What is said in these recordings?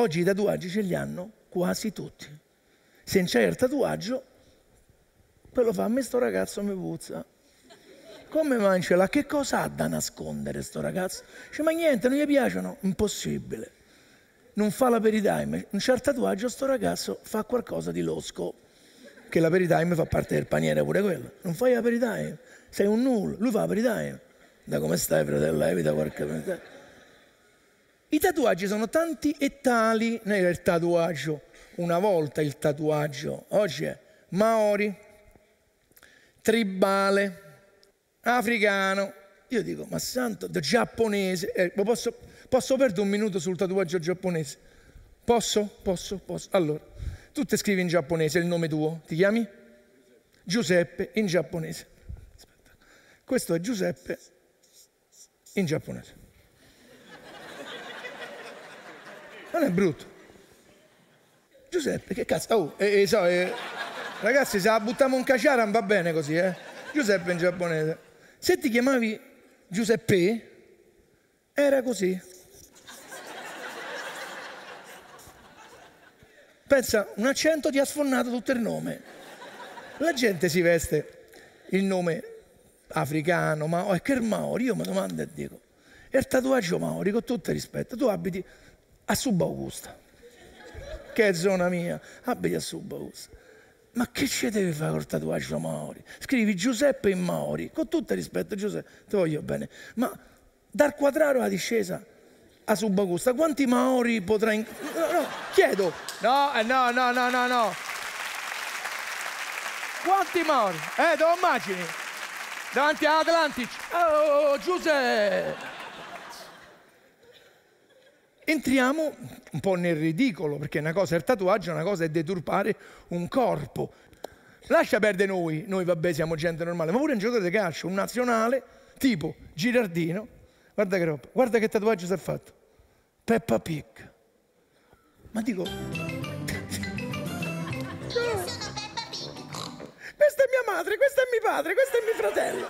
Oggi i tatuaggi ce li hanno quasi tutti. Se non c'è il tatuaggio, poi lo fa, a me sto ragazzo mi puzza. Come Mancela, che cosa ha da nascondere sto ragazzo? Dice, ma niente, non gli piacciono? Impossibile. Non fa la peritime. Non c'è il tatuaggio, sto ragazzo fa qualcosa di losco. Che la peritime fa parte del paniere pure quello. Non fai la peritime, eh. sei un nullo. Lui fa la peritime. Eh. Da come stai, fratello? Evita qualche i tatuaggi sono tanti e tali, non era il tatuaggio, una volta il tatuaggio, oggi è maori, tribale, africano. Io dico, ma santo, giapponese, eh, posso, posso perdere un minuto sul tatuaggio giapponese? Posso? Posso? Posso? Allora, tu ti scrivi in giapponese il nome tuo, ti chiami? Giuseppe in giapponese. Aspetta. Questo è Giuseppe in giapponese. Non è brutto. Giuseppe, che cazzo? Oh, eh, eh so, eh, ragazzi, se la buttiamo un caciaran va bene così, eh? Giuseppe in giapponese. Se ti chiamavi Giuseppe, era così. Pensa, un accento ti ha sfornato tutto il nome. La gente si veste il nome africano, ma oh, è che il Maori, io mi domando e dico, e il tatuaggio Maori, con tutto il rispetto, tu abiti a Sub Augusta, che è zona mia, abiti ah, a Sub Augusta. Ma che ci deve fare col tatuaggio Maori? Scrivi Giuseppe in Maori, con tutto il rispetto, Giuseppe, ti voglio bene, ma dal quadraro alla discesa a Sub Augusta, quanti Maori potrà... In... No, no, chiedo! No, eh, no, no, no, no, no! Quanti Maori? Eh, te lo immagini? Davanti all'Atlantic! Oh, Giuseppe! Entriamo un po' nel ridicolo, perché una cosa è il tatuaggio, una cosa è deturpare un corpo. Lascia perdere noi, noi vabbè siamo gente normale, ma pure un giocatore di calcio, un nazionale, tipo Girardino, guarda che roba, guarda che tatuaggio si è fatto. Peppa Pig. Ma dico... Io sono Peppa questa è mia madre, questo è mio padre, questo è mio fratello.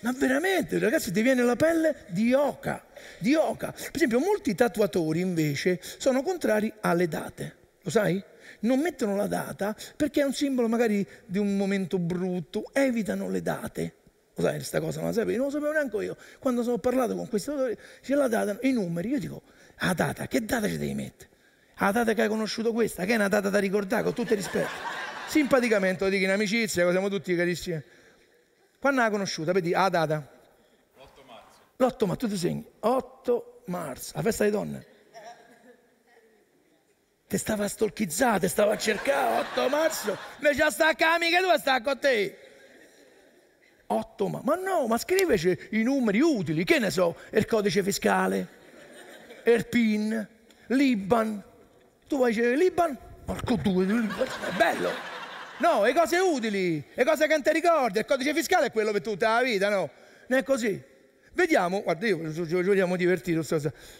Ma veramente, ragazzi, ti viene la pelle di oca, di oca. Per esempio, molti tatuatori invece sono contrari alle date, lo sai? Non mettono la data perché è un simbolo magari di un momento brutto, evitano le date. Lo sai, questa cosa non la sapevo, non lo sapevo neanche io. Quando sono parlato con questi tatuatori, c'è la data, i numeri, io dico, la data, che data ci devi mettere? La data che hai conosciuto questa, che è una data da ricordare, con tutto il rispetto. Simpaticamente lo dico in amicizia, siamo tutti carissimi. Quando l'ha conosciuta? Vedi, a data? L'8 marzo. L'8 marzo, tu segni. 8 marzo, la festa delle donne. Te stava stolchizzata, te stava a cercare 8 marzo, invece sta a camica tu sta con te. 8 marzo, ma no, ma scriveci i numeri utili, che ne so, il codice fiscale, il PIN, l'Iban. Tu vai a dire l'Iban? Porco due, è bello. No, le cose utili, le cose che non ti ricordi, il codice fiscale è quello per tutta la vita, no? Non è così. Vediamo, guarda, io ci vogliamo divertire.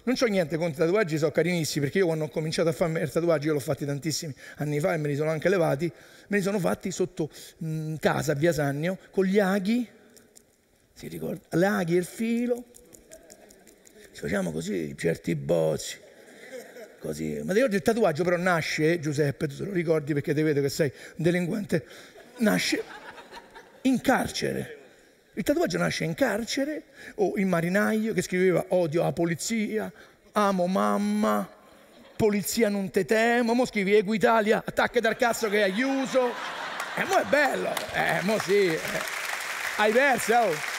Non ho niente contro i tatuaggi, sono carinissimi, perché io quando ho cominciato a farmi i tatuaggi, io l'ho fatti tantissimi anni fa e me li sono anche levati, me li sono fatti sotto mh, mm, casa, via Sannio, con gli aghi, si ricorda? L'aghi e il filo. Ci facciamo così certi bozzi così. Ma ti ricordi il tatuaggio però nasce, Giuseppe, tu te lo ricordi perché ti vedo che sei un delinquente, nasce in carcere. Il tatuaggio nasce in carcere o il marinaio che scriveva odio la polizia, amo mamma, polizia non te temo, mo scrivi Equitalia, attacca dal cazzo che hai chiuso. E mo è bello, eh, mo sì, eh. hai perso, oh.